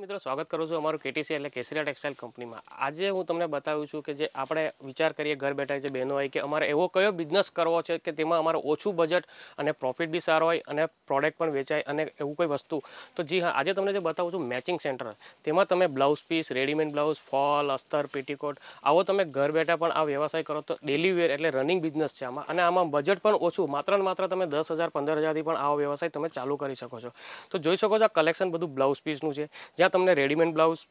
મિત્રો સ્વાગત કરું છું અમારું केटीસી એટલે કેસરીયા ટેક્સટાઇલ કંપનીમાં આજે હું તમને બતાવ્યું છું કે જે આપણે વિચાર કરીએ ઘર બેઠા જે બહેનો હોય કે અમારે એવો કયો બિઝનેસ કરવો છે કે જેમાં અમારો ઓછું બજેટ અને પ્રોફિટ ભી સાર હોય અને પ્રોડક્ટ પણ વેચાય અને એવું કોઈ વસ્તુ તો જી હા આજે તમને જે બતાવું છું મેચિંગ સેન્ટર તેમાં તમે blouse piece readymade blouse fall અસ્તર પેટીકોટ આવો તમે ઘર બેઠા પણ આ વ્યવસાય કરો તો ડેલી વેઅ એટલે રનિંગ બિઝનેસ છે આમાં અને આમાં બજેટ પણ ઓછું માત્રન માત્ર તમે 10000 15000 થી પણ આવો વ્યવસાય તમે ચાલુ કરી શકો છો તો જોઈ શકો છો આ કલેક્શન બધું બ્લાઉઝ પીસ નું છે તમને રેડીમેડ બ્લાઉઝ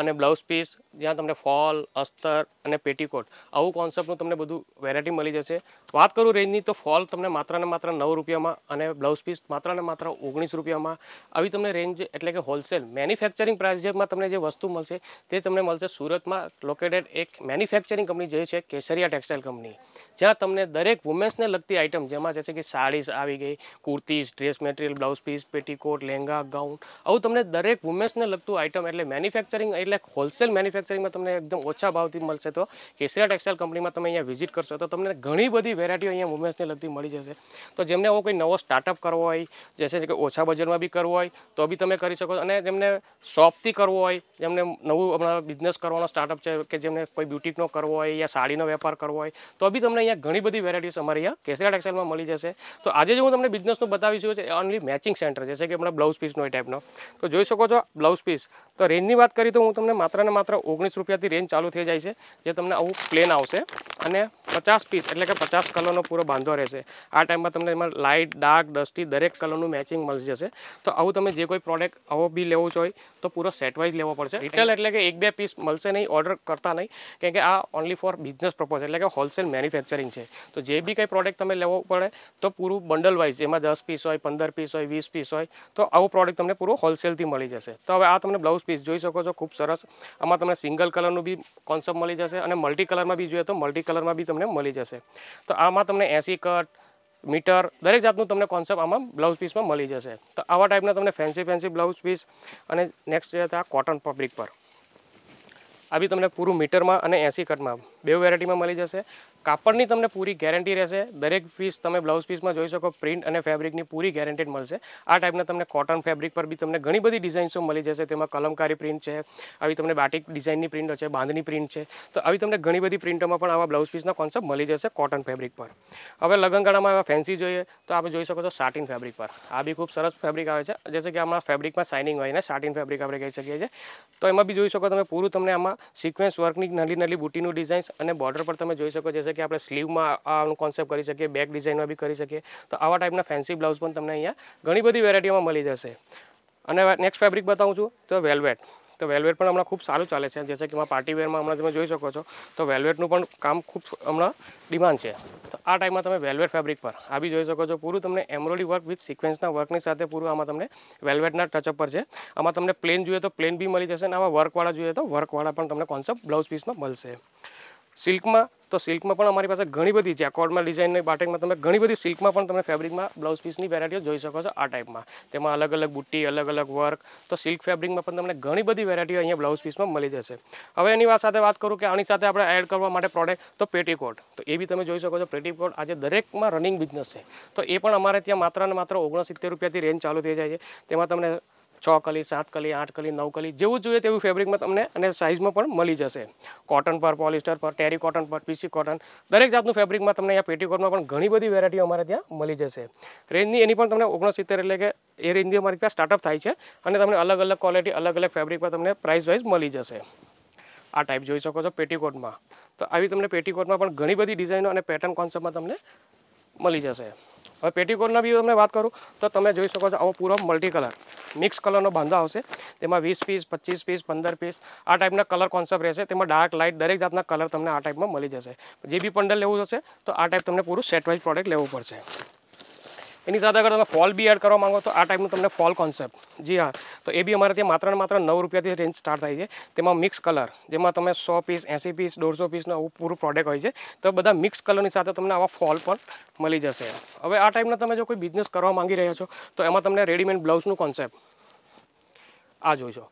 અને બ્લાઉઝ પીસ જ્યાં તમને ફોલ અસ્તર અને પેટીકોટ આઉ કોન્સેપ્ટ નું તમને બધું વેરાયટી મળી જશે વાત કરું રેન્જ ની તો ફોલ તમને માત્રાને માત્રા 9 રૂપિયામાં અને બ્લાઉઝ પીસ માત્રાને માત્રા 19 રૂપિયામાં આવી તમને રેન્જ એટલે કે હોલસેલ મેન્યુફેક્ચરિંગ પ્રાઇસ જે માં તમને જે વસ્તુ મળશે તે તમને મળશે સુરત માં લોકેટેડ એક મેન્યુફેક્ચરિંગ કંપની જે છે કેસરીયા ટેક્સટાઇલ કંપની જ્યાં તમને દરેક વુમેન્સ ને લગતી આઇટમ જેમ આ છે કે સાડી આવી ગઈ kurti dress material blouse piece petticoat lehenga gown આઉ તમને દરેક વુમેન્સ ને લગતી આઇટમ એટલે મેન્યુફેક્ચર એલેક હોલસેલ મેન્યુફેક્ચરિંગ માં તમને એકદમ ઓછા ભાવ થી મળશે તો કેસરા ટેક્સટાઇલ કંપની માં તમે અહીંયા વિઝિટ કરશો તો તમને ઘણી બધી વેરાઈટીઓ અહીંયા મોમેન્સ ની લટ્ટી મળી જશે તો જેમને કોઈ નવો સ્ટાર્ટઅપ કરવો હોય જેસે કે ઓછા બજાર માં ભી કરવો હોય તો ભી તમે કરી શકો અને જેમને શોપ થી કરવો હોય જેમને નવું અમારું બિઝનેસ કરવાનો સ્ટાર્ટઅપ છે કે જેમને કોઈ બ્યુટીક નો કરવો હોય યા સાડી નો વેપાર કરવો હોય તો ભી તમને અહીંયા ઘણી બધી વેરાઈટીસ અમારીયા કેસરા ટેક્સટાઇલ માં મળી જશે તો આજે જે હું તમને બિઝનેસ નું બતાવ્યું છે ઓન્લી મેચિંગ સેન્ટર છે જેસે કે આપણા બ્લાઉઝ પીસ નો એક ટાઈપ નો તો જોઈ શકો છો બ્લાઉઝ પીસ તો રેન્જ ની વાત તો હું તમને માત્રાને માત્રા ₹19 ની રેન્જ ચાલુ થઈ જાય છે જે તમને આવું પ્લેન આવશે અને 50 પીસ એટલે કે 50 કલરનો પૂરો બાંધો રહેશે આ ટાઈમમાં તમને લાઈટ ડાર્ક ડસ્ટની દરેક કલરનું મેચિંગ મળશે તો આવું તમે જે કોઈ પ્રોડક્ટ આવો બી લેવો હોય તો પૂરો સેટ વાઇઝ લેવો પડશે રિટેલ એટલે કે એક બે પીસ મળશે નહીં ઓર્ડર કરતા નહીં કારણ કે આ ઓન્લી ફોર બિઝનેસ પ્રોપસ એટલે કે હોલસેલ મેન્યુફેક્ચરિંગ છે તો જે બી કઈ પ્રોડક્ટ તમને લેવો પડે તો પૂરો બંડલ વાઇઝ એમાં 10 પીસ હોય 15 પીસ હોય 20 પીસ હોય તો આવું પ્રોડક્ટ તમને પૂરો હોલસેલ થી મળી જશે તો હવે આ તમને બ્લાઉઝ પીસ જોઈ શકો છો ખૂબ સરસ આમાં તમને સિંગલ કલરનો બી કોન્સેપ્ટ મળી જશે અને મલ્ટી કલરમાં બી જોયો તો મલ્ટી કલરમાં બી તમને મળી જશે તો આમાં તમને 80 કટ મીટર દરેક જાતનું તમને કોન્સેપ્ટ આમાં બ્લાઉઝ પીસમાં મળી જશે તો આવા ટાઈપના તમને ફેન્સી ફેન્સી બ્લાઉઝ પીસ અને નેક્સ્ટ જે હતા કોટન પબલિક પર અહીં તમને પૂરૂ મિટર માં અને 80 કટ માં બે વેરાઈટી માં મળી જશે કાપડની તમને પૂરી ગેરંટી રહેશે દરેક પીસ તમે બ્લાઉઝ પીસ માં જોઈ શકો પ્રિન્ટ અને ફેબ્રિક ની પૂરી ગેરંટીડ મળશે આ ટાઈપના તમને કોટન ફેબ્રિક પર ભી તમને ઘણી બધી ડિઝાઇનસ મળી જશે તે માં કલમકારી પ્રિન્ટ છે આવી તમને બાટીક ડિઝાઇન ની પ્રિન્ટ છે બાંધણી પ્રિન્ટ છે તો આવી તમને ઘણી બધી પ્રિન્ટો માં પણ આવા બ્લાઉઝ પીસ નો કોન્સેપ્ટ મળી જશે કોટન ફેબ્રિક પર હવે લગંગડા માં એ ફેન્સી જોઈએ તો આપે જોઈ શકો છો સાર્ટિન ફેબ્રિક પર આ ભી ખૂબ સરસ ફેબ્રિક આવે છે જેસે કે આપણા ફેબ્રિક માં શાઈનિંગ હોય ને સાર્ટિન ફેબ્રિક આ ભરે કહી શકાય છે તો એ માં ભી જોઈ શકો તમે પૂરૂ તમને આમાં सीक्वेंस वर्क ની નલી નલી બુટિનો ડિઝાઈન્સ અને બોર્ડર પર તમે જોઈ શકો જેસે કે આપણે સ્લીવ માં આનું કોન્સેપ્ટ કરી શકે બેક ડિઝાઈન માં ભી કરી શકે તો આવા ટાઈપના ફેન્સી બ્લાઉઝ પણ તમને અહીંયા ઘણી બધી વેરાઈટીમાં મળી જશે અને નેક્સ્ટ ફેબ્રિક બતાઉં છું તો વેલ્વેટ તો વેલવેટ પણ હમણાં ખૂબ સારું ચાલે છે જે છે કે પાર્ટીવેરમાં હમણાં તમે જોઈ શકો છો તો વેલવેટનું પણ કામ ખૂબ હમણાં ડિમાન્ડ છે તો આ ટાઈમમાં તમે વેલવેટ ફેબ્રિક પર આ બી જોઈ શકો છો પૂરું તમને એમ્બ્રોઇડરી વર્ક વિથ સિક્વન્સના વર્કની સાથે પૂરું આમાં તમને વેલ્વેટના ટચઅપ પર છે આમાં તમને પ્લેન જોઈએ તો પ્લેન બી મળી જશે અને આમાં વર્કવાળા જોઈએ તો વર્કવાળા પણ તમને કોન્સેપ્ટ બ્લાઉઝ પીસમાં મળશે सिल्क में तो सिल्क में पण हमारे पास ઘણી બધી ચેકવર્ડ માં ડિઝાઈન ને બટિંગ માં તમને ઘણી બધી સિલ્ક માં પણ તમને ફેબ્રિક માં બ્લાઉઝ પીસ ની વેરાઈટી જોઈ શકો છો આ ટાઈપ માં તેમાં અલગ અલગ બુટ્ટી અલગ અલગ વર્ક તો સિલ્ક ફેબ્રિક માં પણ તમને ઘણી બધી વેરાઈટી અહીંયા બ્લાઉઝ પીસ માં મળી જશે હવે એની વાત સાથે વાત करू કે આની સાથે આપણે એડ કરવા માટે પ્રોડક્ટ તો પેટીકોટ તો એ ਵੀ તમે જોઈ શકો છો પેટીકોટ આજે દરેક માં રનિંગ બિઝનેસ છે તો એ પણ અમારે ત્યાં માત્રાને માત્રા 69 રૂપિયા થી રેન્જ ચાલુ થઈ જાય છે તેમાં તમને 4 કલી 7 કલી 8 કલી 9 કલી જેવું જોઈએ તેવું ફેબ્રિકમાં તમને અને સાઈઝમાં પણ મળી જશે કોટન પર પોલીસ્ટર પર ટેરી કોટન પર પીસી કોટન દરેક જાતનું ફેબ્રિકમાં તમને અહીંયા પેટીકોટમાં પણ ઘણી બધી વેરાઈટીઓ અમારે ત્યાં મળી જશે રેન્જની એની પણ તમને 69 એટલે કે એ રેન્જની અમારી પાસે સ્ટાર્ટ અપ થાય છે અને તમને અલગ અલગ ક્વોલિટી અલગ અલગ ફેબ્રિક પર તમને પ્રાઈઝ વાઈઝ મળી જશે આ ટાઈપ જોઈ શકો છો પેટીકોટમાં તો આવી તમને પેટીકોટમાં પણ ઘણી બધી ડિઝાઈન અને પેટર્ન કોન્સેપ્ટમાં તમને મળી જશે અને પેટીકોનનો બી તમે વાત કરો તો તમે જોઈ શકો છો આ પૂરો મલ્ટી カラー મિક્સ કલરનો બાંધા આવશે તેમાં 20 પીસ 25 પીસ 15 પીસ આ ટાઈપના કલર કોન્સેપ્ટ રહેશે તેમાં ડાર્ક લાઈટ દરેક જાતના કલર તમને આ ટાઈપમાં મળી જશે જે ભી પંડલ લેવો છો તો આ ટાઈપ તમને પૂરો સેટ વાઈઝ પ્રોડક્ટ લેવો પડશે એની સાદાગર તમે ફોલ બી એડ કરવા માંગો તો આ ટાઈમ નું તમને ફોલ કોન્સેપ્ટ જી હા તો એ બી અમારે ત્યાં માત્રા માત્ર 9 રૂપિયા થી રેન્જ સ્ટાર્ટ થાય છે તેમાં મિક્સ કલર જેમાં તમે 100 પીસ 80 પીસ 150 પીસ નું ઓલ પૂરો પ્રોડક્ટ હોય છે તો બધા મિક્સ કલર ની સાથો તમને આવા ફોલ પર મળી જશે હવે આ ટાઈમ નું તમે જો કોઈ બિઝનેસ કરવા માંગી રહ્યા છો તો એમાં તમને રેડીમેડ બ્લાઉઝ નું કોન્સેપ્ટ આ જોજો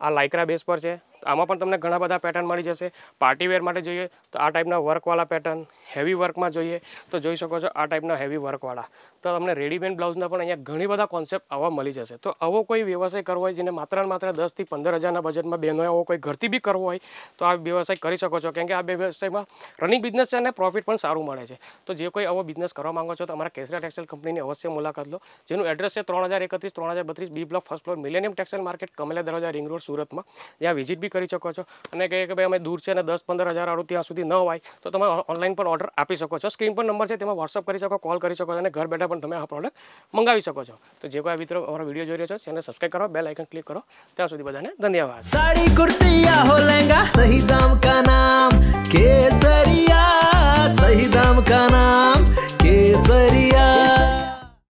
આ લાઇકરા બેઝ પર છે આમાં પણ તમને ઘણા બધા પેટર્ન મળી જશે પાર્ટી વેર માટે જોઈએ તો આ ટાઈપના વર્કવાળા પેટર્ન હેવી વર્કમાં જોઈએ તો જોઈ શકો છો આ ટાઈપના હેવી વર્કવાળા તો તમને રેડીમેડ બ્લાઉઝના પણ અહીંયા ઘણી બધા કોન્સેપ્ટ આવા મળી જશે તો આવો કોઈ વ્યવસાય કરવો હોય જેને માત્રાણ માત્રા 10 થી 15000 ના બજેટમાં બેનો હોય કોઈ ઘરતી બી કરવો હોય તો આ વ્યવસાય કરી શકો છો કારણ કે આ વ્યવસાયમાં રનિંગ બિઝનેસ છે અને પ્રોફિટ પણ સારું મળે છે તો જે કોઈ આવો બિઝનેસ કરવા માંગો છો તો અમારા કેસરા ટેક્સટાઇલ કંપનીની અવશ્ય મુલાકાત લો જેનો એડ્રેસ છે 3031 3032 B block first floor millennium textile market Kamela Darwaja ring road સુરતમાં યા વિઝિટ કરી શકો છો અને કહી કે ભાઈ અમે દૂર છે અને 10 15000 આર સુધી ન હોય તો તમે ઓનલાઈન પર ઓર્ડર આપી શકો છો સ્ક્રીન પર નંબર છે તમે WhatsApp કરી શકો કોલ કરી શકો અને ઘર બેઠા પણ તમે આ પ્રોડક્ટ મંગાવી શકો છો તો જે કોઈ મિત્રો અમારા વિડિયો જોઈ રહ્યા છો ચેનલ સબ્સ્ક્રાઇબ કરો બેલ આઇકન ક્લિક કરો ત્યાં સુધી બધને ધન્યવાદ સાડી কুরતીયા હો લેંગા સહી દામ કા નામ કેસરીયા સહી દામ કા નામ કેસરીયા